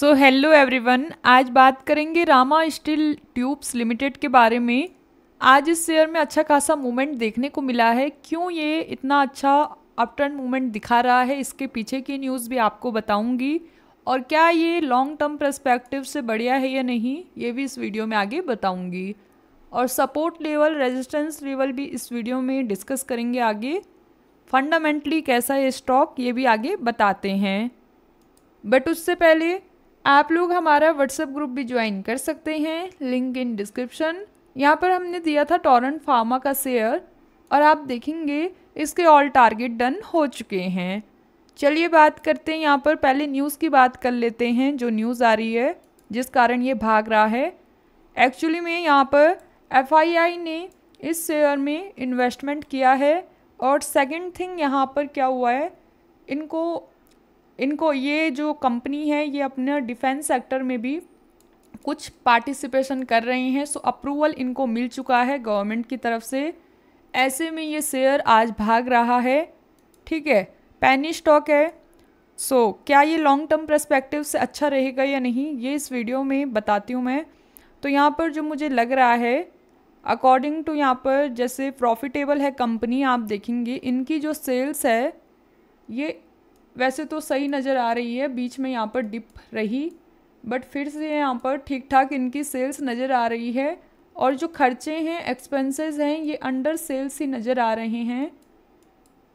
so hello everyone आज बात करेंगे रामा स्टील ट्यूब्स लिमिटेड के बारे में आज इस शेयर में अच्छा खासा मूवमेंट देखने को मिला है क्यों ये इतना अच्छा अपटर्न मूवमेंट दिखा रहा है इसके पीछे की न्यूज़ भी आपको बताऊंगी और क्या ये लॉन्ग टर्म प्रस्पेक्टिव से बढ़िया है या नहीं ये भी इस वीडियो में आगे बताऊँगी और सपोर्ट लेवल रेजिस्टेंस लेवल भी इस वीडियो में डिस्कस करेंगे आगे फंडामेंटली कैसा ये स्टॉक ये भी आगे बताते हैं बट उससे पहले आप लोग हमारा व्हाट्सएप ग्रुप भी ज्वाइन कर सकते हैं लिंक इन डिस्क्रिप्शन यहाँ पर हमने दिया था टॉरेंट फार्मा का शेयर और आप देखेंगे इसके ऑल टारगेट डन हो चुके हैं चलिए बात करते हैं यहाँ पर पहले न्यूज़ की बात कर लेते हैं जो न्यूज़ आ रही है जिस कारण ये भाग रहा है एक्चुअली में यहाँ पर एफ ने इस शेयर में इन्वेस्टमेंट किया है और सेकंड थिंग यहाँ पर क्या हुआ है इनको इनको ये जो कंपनी है ये अपने डिफेंस सेक्टर में भी कुछ पार्टिसिपेशन कर रही हैं सो अप्रूवल इनको मिल चुका है गवर्नमेंट की तरफ से ऐसे में ये शेयर आज भाग रहा है ठीक है पैनी स्टॉक है सो so, क्या ये लॉन्ग टर्म प्रस्पेक्टिव से अच्छा रहेगा या नहीं ये इस वीडियो में बताती हूँ मैं तो यहाँ पर जो मुझे लग रहा है अकॉर्डिंग टू यहाँ पर जैसे प्रॉफिटेबल है कंपनी आप देखेंगे इनकी जो सेल्स है ये वैसे तो सही नज़र आ रही है बीच में यहाँ पर डिप रही बट फिर से यहाँ पर ठीक ठाक इनकी सेल्स नज़र आ रही है और जो खर्चे हैं एक्सपेंसेस हैं ये अंडर सेल्स ही नज़र आ रहे हैं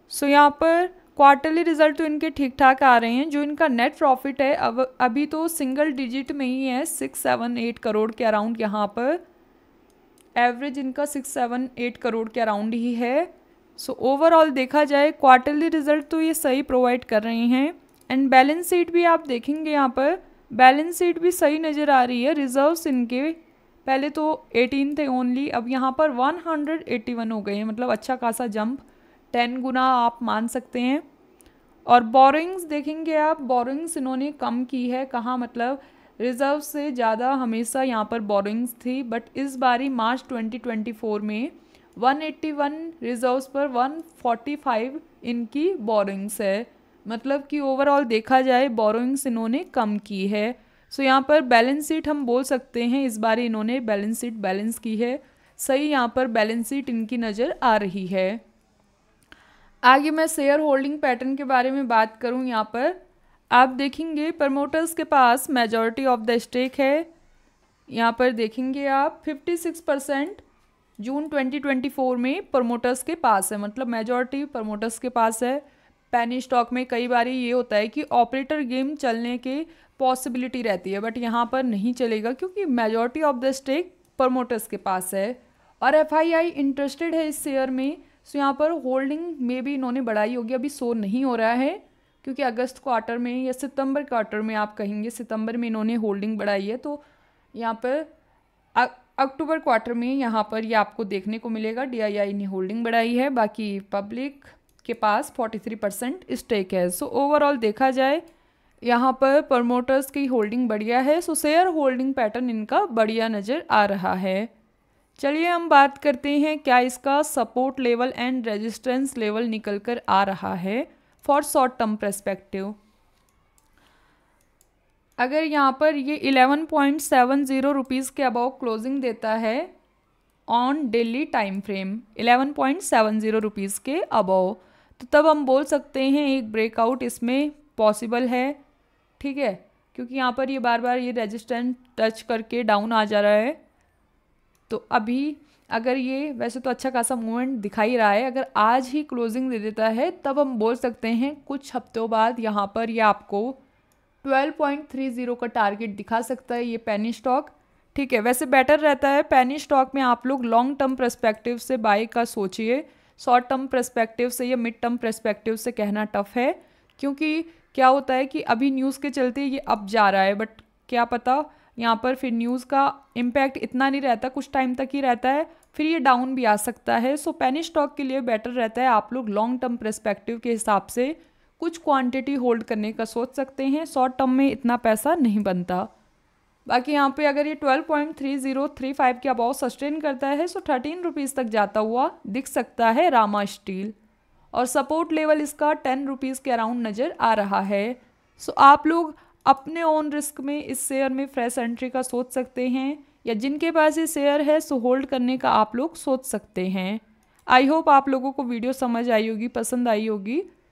सो so, यहाँ पर क्वार्टरली रिजल्ट तो इनके ठीक ठाक आ रहे हैं जो इनका नेट प्रॉफिट है अब अभी तो सिंगल डिजिट में ही है सिक्स सेवन एट करोड़ के अराउंड यहाँ पर एवरेज इनका सिक्स सेवन एट करोड़ के अराउंड ही है सो ओवरऑल देखा जाए क्वार्टरली रिजल्ट तो ये सही प्रोवाइड कर रही हैं एंड बैलेंस शीट भी आप देखेंगे यहाँ पर बैलेंस शीट भी सही नज़र आ रही है रिजर्व्स इनके पहले तो 18 थे ओनली अब यहाँ पर 181 हो गए हैं मतलब अच्छा खासा जंप 10 गुना आप मान सकते हैं और बोरिंग्स देखेंगे आप बोरिंग्स इन्होंने कम की है कहाँ मतलब रिज़र्व से ज़्यादा हमेशा यहाँ पर बोरिंग्स थी बट इस बारी मार्च 2024 में 181 रिजर्व्स पर 145 इनकी बोरिंग्स है मतलब कि ओवरऑल देखा जाए बोरिंग्स इन्होंने कम की है सो so, यहाँ पर बैलेंस शीट हम बोल सकते हैं इस बार इन्होंने बैलेंस शीट बैलेंस की है सही यहाँ पर बैलेंस शीट इनकी नज़र आ रही है आगे मैं शेयर होल्डिंग पैटर्न के बारे में बात करूँ यहाँ पर आप देखेंगे प्रमोटर्स के पास मेजॉरिटी ऑफ द स्टेक है यहाँ पर देखेंगे आप 56 परसेंट जून 2024 में प्रमोटर्स के पास है मतलब मेजॉरिटी प्रमोटर्स के पास है पैनी स्टॉक में कई बार ये होता है कि ऑपरेटर गेम चलने के पॉसिबिलिटी रहती है बट यहाँ पर नहीं चलेगा क्योंकि majority of the stake promoters के पास है और एफ इंटरेस्टेड है इस शेयर में सो यहाँ पर होल्डिंग में भी इन्होंने बढ़ाई होगी अभी शो नहीं हो रहा है क्योंकि अगस्त क्वार्टर में या सितंबर क्वार्टर में आप कहेंगे सितंबर में इन्होंने होल्डिंग बढ़ाई है तो यहाँ पर अक्टूबर क्वार्टर में यहाँ पर ये आपको देखने को मिलेगा डीआईआई ने होल्डिंग बढ़ाई है बाकी पब्लिक के पास 43 परसेंट स्टेक है सो ओवरऑल देखा जाए यहाँ पर प्रमोटर्स की होल्डिंग बढ़िया है सो शेयर होल्डिंग पैटर्न इनका बढ़िया नज़र आ रहा है चलिए हम बात करते हैं क्या इसका support level and resistance level निकल कर आ रहा है फॉर शॉर्ट टर्म प्रस्पेक्टिव अगर यहाँ पर ये eleven point seven zero rupees के अबाउ क्लोजिंग देता है on daily time frame eleven point seven zero rupees के अबाउ तो तब हम बोल सकते हैं एक ब्रेकआउट इसमें पॉसिबल है ठीक है क्योंकि यहाँ पर ये बार बार ये रेजिस्टेंट टच करके डाउन आ जा रहा है तो अभी अगर ये वैसे तो अच्छा खासा मूवमेंट दिखाई रहा है अगर आज ही क्लोजिंग दे देता है तब हम बोल सकते हैं कुछ हफ्तों बाद यहाँ पर ये आपको 12.30 का टारगेट दिखा सकता है ये पेनी स्टॉक ठीक है वैसे बेटर रहता है पेनी स्टॉक में आप लोग लॉन्ग टर्म प्रस्पेक्टिव से बाय का सोचिए शॉर्ट टर्म प्रस्पेक्टिव से या मिड टर्म प्रस्पेक्टिव से कहना टफ है क्योंकि क्या होता है कि अभी न्यूज़ के चलते ये अप जा रहा है बट क्या पता यहाँ पर फिर न्यूज़ का इम्पैक्ट इतना नहीं रहता कुछ टाइम तक ही रहता है फिर ये डाउन भी आ सकता है सो पैनी स्टॉक के लिए बेटर रहता है आप लोग लॉन्ग टर्म प्रस्पेक्टिव के हिसाब से कुछ क्वांटिटी होल्ड करने का सोच सकते हैं शॉर्ट टर्म में इतना पैसा नहीं बनता बाकी यहाँ पे अगर ये twelve point three zero three five के अबाव सस्टेन करता है सो थर्टीन रुपीज़ तक जाता हुआ दिख सकता है रामा स्टील और सपोर्ट लेवल इसका टेन रुपीज़ के अराउंड नज़र आ रहा है सो आप लोग अपने ओन रिस्क में इस शेयर में फ्रेश एंट्री का सोच सकते हैं या जिनके पास ये शेयर है सो होल्ड करने का आप लोग सोच सकते हैं आई होप आप लोगों को वीडियो समझ आई होगी पसंद आई होगी